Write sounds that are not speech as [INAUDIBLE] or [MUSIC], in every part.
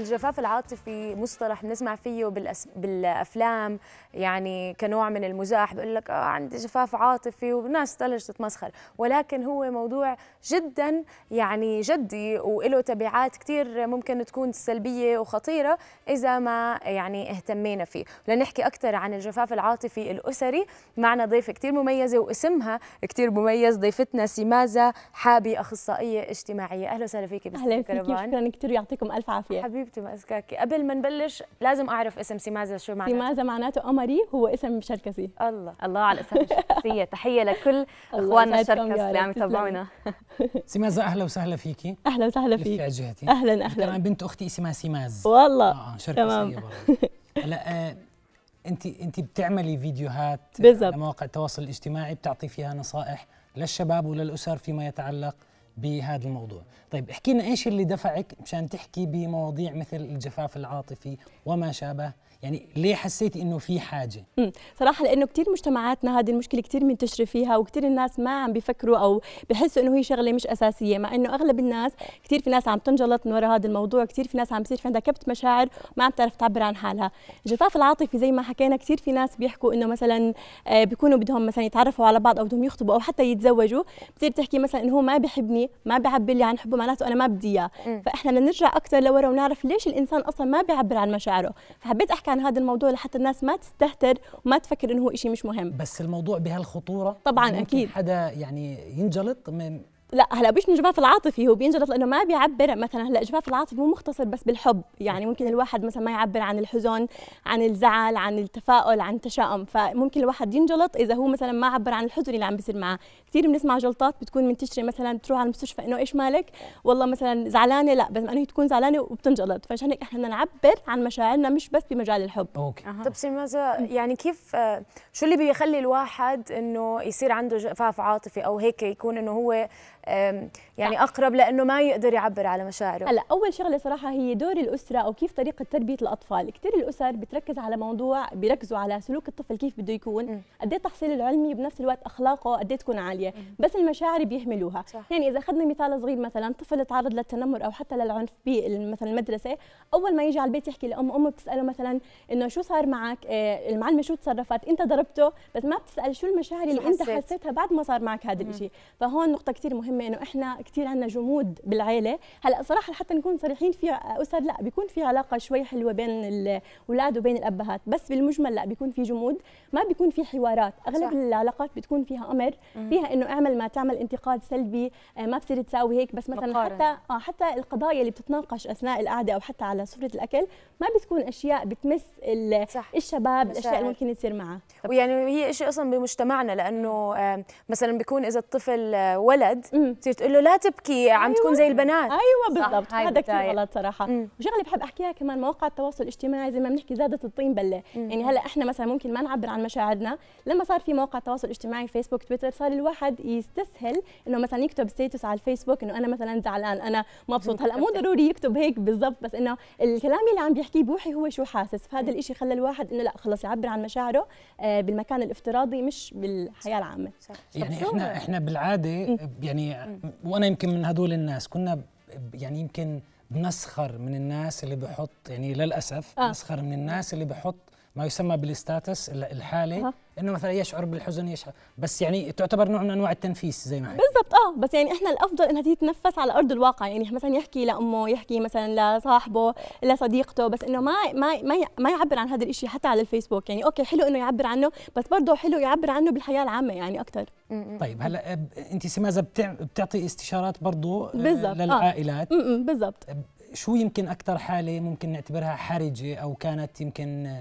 الجفاف العاطفي مصطلح بنسمع فيه بالأس... بالافلام يعني كنوع من المزاح بقول لك آه عندي جفاف عاطفي والناس تلج تتمسخر ولكن هو موضوع جدا يعني جدي وله تبعات كثير ممكن تكون سلبيه وخطيره اذا ما يعني اهتمينا فيه لنحكي اكثر عن الجفاف العاطفي الاسري معنا ضيفه كثير مميزه واسمها كثير مميز ضيفتنا سمازه حابي اخصائيه اجتماعيه اهلا وسهلا فيكي اهلا فيكي شكرا كثير يعطيكم الف عافيه حبيبتي حبيبتي ماسكاكي قبل ما نبلش لازم اعرف اسم سيمازا شو معناته سيمازا معناته قمري هو اسم شركسي الله الله على اسم الشركسيه تحيه لكل [LAUGHS] اخواننا الشركس اللي عم يتابعونا [LAUGHS] سيمازا اهلا وسهلا فيكي اهلا وسهلا فيك جهتي اهلا اهلا انا بنت اختي اسمها سيماز والله اه, آه، شركسيه [LAUGHS] هلا آه، انت انت بتعملي فيديوهات بالزبط. على مواقع التواصل الاجتماعي بتعطي فيها نصائح للشباب وللاسر فيما يتعلق بهذا الموضوع طيب احكي لنا ايش اللي دفعك مشان تحكي بمواضيع مثل الجفاف العاطفي وما شابه يعني ليه حسيتي انه في حاجه مم. صراحه لانه كثير مجتمعاتنا هذه المشكله كثير منتشره فيها وكثير الناس ما عم بيفكروا او بحسوا انه هي شغله مش اساسيه مع انه اغلب الناس كثير في ناس عم تنجلط من وراء هذا الموضوع كثير في ناس عم بصير في عندها كبت مشاعر ما عم تعرف تعبر عن حالها الجفاف العاطفي زي ما حكينا كثير في ناس بيحكوا انه مثلا آه، بيكونوا بدهم مثلا يتعرفوا على بعض او بدهم يخطبوا او حتى يتزوجوا بتصير تحكي مثلا انه هو ما بحبني الثاني يعني ما بيعبر لي عن حبه معناته انا ما بدي اياه فاحنا بدنا نرجع اكثر لورا ونعرف ليش الانسان اصلا ما بيعبر عن مشاعره فحبيت احكي عن هذا الموضوع لحتى الناس ما تستهتر وما تفكر انه هو شيء مش مهم بس الموضوع بهالخطوره طبعا اكيد حدا يعني ينجلط من لا هلا مش الجفاف العاطفي هو بينجلط لانه ما بيعبر مثلا هلا الجفاف العاطفي مو مختصر بس بالحب يعني ممكن الواحد مثلا ما يعبر عن الحزن عن الزعل عن التفاؤل عن التشاؤم فممكن الواحد ينجلط اذا هو مثلا ما عبر عن الحزن اللي عم بيصير معه كثير بنسمع جلطات بتكون منتشره مثلا بتروح على المستشفى انه ايش مالك والله مثلا زعلانه لا بس انه هي تكون زعلانه وبتنجلط فعشان هيك احنا بدنا نعبر عن مشاعرنا مش بس بمجال الحب اوكي أه. طب سيمازا يعني كيف آه، شو اللي بيخلي الواحد انه يصير عنده جفاف عاطفي او هيك يكون انه هو يعني اقرب لانه ما يقدر يعبر على مشاعره هلا اول شغله صراحه هي دور الاسره او كيف طريقه تربيه الاطفال كثير الاسر بتركز على موضوع بيركزوا على سلوك الطفل كيف بده يكون قد ايه تحصيله العلمي بنفس الوقت اخلاقه قد إيه تكون عاليه بس المشاعر بيهملوها صح. يعني اذا اخذنا مثال صغير مثلا طفل تعرض للتنمر او حتى للعنف مثلا المدرسه اول ما يجي على البيت يحكي لامه امه بتساله مثلا انه شو صار معك آه، المعلمه شو تصرفت انت ضربته بس ما بتسال شو المشاعر اللي انت حسيتها بعد ما صار معك هذا الشيء فهون نقطه كثير مهمه مهمه انه احنا كثير عندنا جمود بالعيله هلا صراحه حتى نكون صريحين في اسر لا بيكون في علاقه شوي حلوه بين الاولاد وبين الابهات بس بالمجمل لا بيكون في جمود ما بيكون في حوارات اغلب صح. العلاقات بتكون فيها امر فيها انه اعمل ما تعمل انتقاد سلبي آه، ما بصير تساوي هيك بس مثلا مقارن. حتى آه حتى القضايا اللي بتتناقش اثناء القعده او حتى على سفره الاكل ما بتكون اشياء بتمس صح. الشباب مساعد. الاشياء اللي ممكن تصير معه ويعني هي شيء اصلا بمجتمعنا لانه آه، مثلا بيكون اذا الطفل آه، ولد تصير تقول له لا تبكي عم أيوة. تكون زي البنات ايوه بالضبط هذا كثير غلط صراحه وشغله بحب احكيها كمان مواقع التواصل الاجتماعي زي ما بنحكي زادت الطين بله مم. يعني هلا احنا مثلا ممكن ما نعبر عن مشاعرنا لما صار في مواقع التواصل الاجتماعي فيسبوك تويتر صار الواحد يستسهل انه مثلا يكتب ستيتس على الفيسبوك انه انا مثلا زعلان انا مبسوط هلا مو [LAUGHS] ضروري يكتب هيك بالضبط بس انه الكلام اللي عم بيحكيه بوحي هو شو حاسس فهذا الشيء خلى الواحد انه لا خلص يعبر عن مشاعره آه، بالمكان الافتراضي مش بالحياه العامه يعني احنا احنا بالعاده يعني يعني وانا يمكن من هدول الناس كنا يعني يمكن بنسخر من الناس اللي بحط يعني للاسف آه. من الناس اللي بحط ما يسمى بالستاتس الحالي أه. انه مثلا يشعر بالحزن يشعر بس يعني تعتبر نوع من انواع التنفيس زي ما هي بالضبط اه بس يعني احنا الافضل انها تتنفس على ارض الواقع يعني مثلا يحكي لامه يحكي مثلا لصاحبه لصديقته بس انه ما ما ما, ما يعبر عن هذا الشيء حتى على الفيسبوك يعني اوكي حلو انه يعبر عنه بس برضه حلو يعبر عنه بالحياه العامه يعني اكثر طيب هلا انت سمازه بتعطي استشارات برضه للعائلات آه. بالضبط آه. شو يمكن اكثر حاله ممكن نعتبرها حرجه او كانت يمكن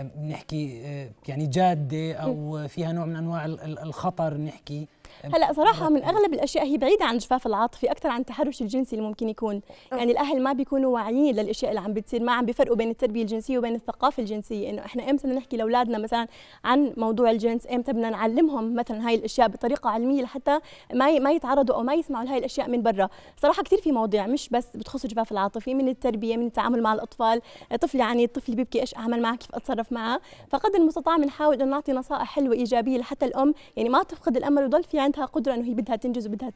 نحكي آه، يعني جاده او فيها نوع من انواع الخطر نحكي هلا صراحه من اغلب الاشياء هي بعيده عن الجفاف العاطفي اكثر عن التحرش الجنسي اللي ممكن يكون يعني الاهل ما بيكونوا واعيين للاشياء اللي عم بتصير ما عم بيفرقوا بين التربيه الجنسيه وبين الثقافه الجنسيه انه احنا امتى بدنا نحكي لاولادنا مثلا عن موضوع الجنس امتى بدنا نعلمهم مثلا هاي الاشياء بطريقه علميه لحتى ما ما يتعرضوا او ما يسمعوا هاي الاشياء من برا صراحه كثير في مواضيع مش بس بتخص الجفاف العاطفي من التربيه من التعامل مع الاطفال طفل يعني الطفل بيبكي ايش اعمل معه كيف اتصرف معه فقد المستطاع بنحاول انه نعطي نصائح حلوه ايجابيه لحتى الام يعني ما تفقد الامل وضل في عندها قدره انه هي بدها تنجز وبدها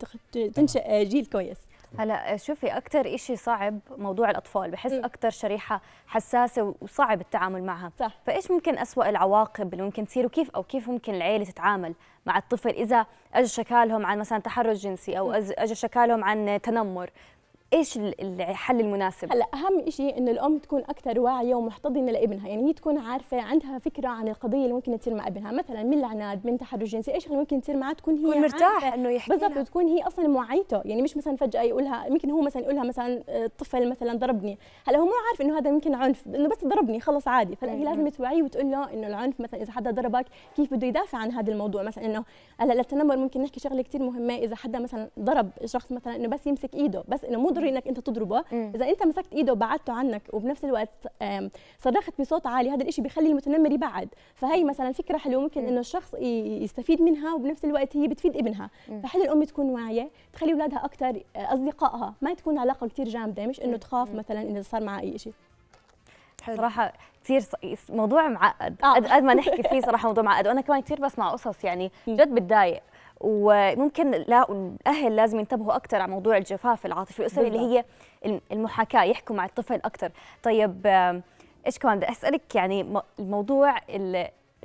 تنشئ آه، جيل كويس هلا آه، شوفي اكثر شيء صعب موضوع الاطفال بحس اكثر شريحه حساسه وصعب التعامل معها صح. فايش ممكن اسوا العواقب اللي ممكن تصير وكيف او كيف ممكن العيله تتعامل مع الطفل اذا اجى شكالهم عن مثلا تحرش جنسي او اجى شكالهم عن تنمر ايش الحل المناسب؟ هلا اهم شيء انه الام تكون اكثر واعيه ومحتضنه لابنها، يعني هي تكون عارفه عندها فكره عن القضيه اللي ممكن تصير مع ابنها، مثلا من العناد، من تحرش جنسي، ايش اللي ممكن تصير معاه تكون هي تكون مرتاحه انه يحكي بالضبط وتكون هي اصلا موعيته، يعني مش مثلا فجاه يقولها ممكن هو مثلا يقولها مثلا آه، طفل مثلا ضربني، هلا هو مو عارف انه هذا ممكن عنف، انه بس ضربني خلص عادي، فهي هي لازم توعيه وتقول له انه العنف مثلا اذا حدا ضربك كيف بده يدافع عن هذا الموضوع، مثلا انه هلا للتنمر ممكن نحكي شغله كثير مهمه اذا حدا مثلا ضرب شخص مثلا انه بس يمسك ايده، بس انه مو ضروري انك انت تضربه اذا انت مسكت ايده وبعدته عنك وبنفس الوقت صرخت بصوت عالي هذا الشيء بيخلي المتنمر يبعد فهي مثلا فكره حلوه ممكن انه الشخص يستفيد منها وبنفس الوقت هي بتفيد ابنها فحلو الام تكون واعيه تخلي اولادها اكثر آه، اصدقائها ما تكون علاقه كثير جامده مش انه تخاف مثلا اذا صار معها اي شيء صراحه كثير موضوع معقد آه. قد آه. ما نحكي فيه صراحه موضوع معقد وانا كمان كثير بسمع قصص يعني جد بتضايق وممكن لا الاهل لازم ينتبهوا اكثر على موضوع الجفاف العاطفي الاسري اللي هي المحاكاه يحكوا مع الطفل اكثر طيب ايش كمان بدي اسالك يعني الموضوع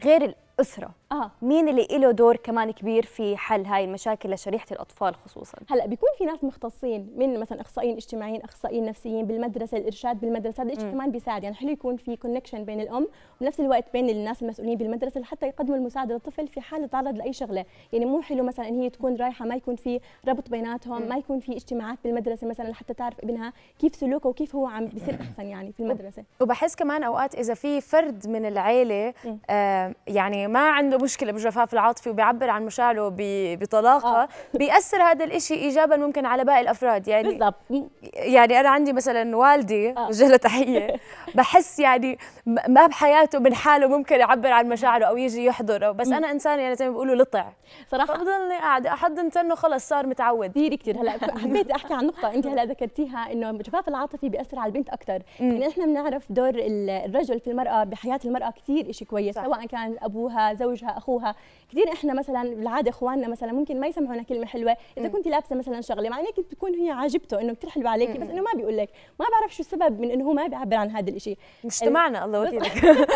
غير الاسره آه. مين اللي له دور كمان كبير في حل هاي المشاكل لشريحه الاطفال خصوصا هلا بيكون في ناس مختصين من مثلا اخصائيين اجتماعيين اخصائيين نفسيين بالمدرسه الارشاد بالمدرسه هذا الشيء كمان بيساعد يعني حلو يكون في كونكشن بين الام وبنفس الوقت بين الناس المسؤولين بالمدرسه لحتى يقدموا المساعده للطفل في حال تعرض لاي شغله يعني مو حلو مثلا ان هي تكون رايحه ما يكون في ربط بيناتهم ما يكون في اجتماعات بالمدرسه مثلا لحتى تعرف ابنها كيف سلوكه وكيف هو عم بيصير احسن يعني في المدرسه وبحس كمان اوقات اذا في فرد من العيله آه يعني ما عنده مشكله بالجفاف العاطفي وبيعبر عن مشاعره بطلاقه آه. بياثر هذا الشيء ايجابا ممكن على باقي الافراد يعني بالضبط يعني انا عندي مثلا والدي آه. له تحيه [LAUGHS] بحس يعني ما بحياته من حاله ممكن يعبر عن مشاعره او يجي يحضره بس انا انسان يعني زي ما بيقولوا لطع صراحه بضلني قاعده احضن تنه خلص صار متعود كثير كثير هلا [LAUGHS] حبيت احكي عن نقطه انت هلا ذكرتيها انه الجفاف العاطفي بياثر على البنت اكثر يعني احنا بنعرف دور الرجل في المراه بحياه المراه كثير شيء كويس صح. سواء كان ابوها زوجها اخوها كثير احنا مثلا بالعاده اخواننا مثلا ممكن ما يسمعونا كلمه حلوه اذا كنت لابسه مثلا شغله مع انك بتكون هي عاجبته انه كثير حلوه عليكي بس انه ما بيقول لك ما بعرف شو السبب من انه هو ما بيعبر عن هذا الشيء مجتمعنا الله وكيلك [LAUGHS]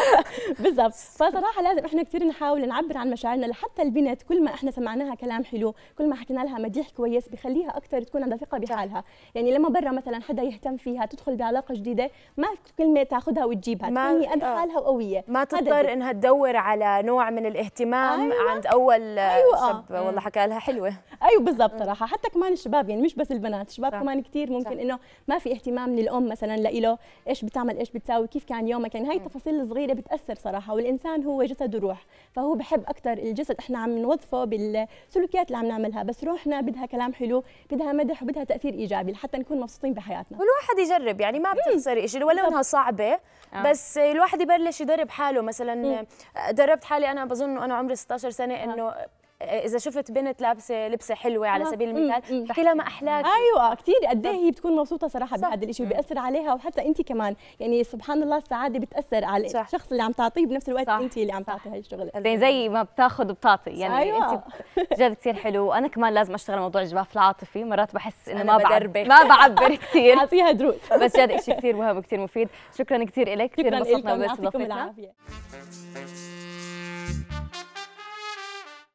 بالضبط فصراحه لازم احنا كثير نحاول نعبر عن مشاعرنا لحتى البنت كل ما احنا سمعناها كلام حلو كل ما حكينا لها مديح كويس بخليها اكثر تكون عندها ثقه بحالها يعني لما برا مثلا حدا يهتم فيها تدخل بعلاقه جديده ما كلمه تاخذها وتجيبها تكون هي قد آه. حالها وقويه ما تضطر انها تدور على نوع من الاهتمام اهتمام أيوة. عند اول أيوة. شاب آه. والله حكى لها حلوه ايوه بالضبط صراحه حتى كمان الشباب يعني مش بس البنات الشباب صح. كمان كثير ممكن صح. انه ما في اهتمام من الام مثلا لإله ايش بتعمل ايش بتساوي كيف كان يومك يعني هاي التفاصيل الصغيره بتاثر صراحه والانسان هو جسد وروح فهو بحب اكثر الجسد احنا عم نوظفه بالسلوكيات اللي عم نعملها بس روحنا بدها كلام حلو بدها مدح وبدها تاثير ايجابي لحتى نكون مبسوطين بحياتنا والواحد يجرب يعني ما بتخسر شيء ولا انها صعبه آه. بس الواحد يبلش يدرب حاله مثلا دربت حالي انا بظن انه انا عمري 16 سنه انه نعم. اذا شفت بنت لابسه لبسه حلوه على نعم. سبيل المثال بحكي لها ما احلاك ايوه كثير قد إيه هي بتكون مبسوطه صراحه بهذا الشيء وبياثر عليها وحتى انت كمان يعني سبحان الله السعاده بتاثر على صح. الشخص اللي عم تعطيه بنفس الوقت انت اللي عم تعطي هاي الشغله زي زي ما بتاخذ وبتعطي يعني أيوة. انت جد كثير حلو وانا كمان لازم اشتغل موضوع الجفاف العاطفي مرات بحس انه [LAUGHS] ما بعبر ما بعبر كثير اعطيها دروس [LAUGHS] بس جد شيء كثير مهم وكثير مفيد شكرا كثير لك كثير انبسطنا بس العافيه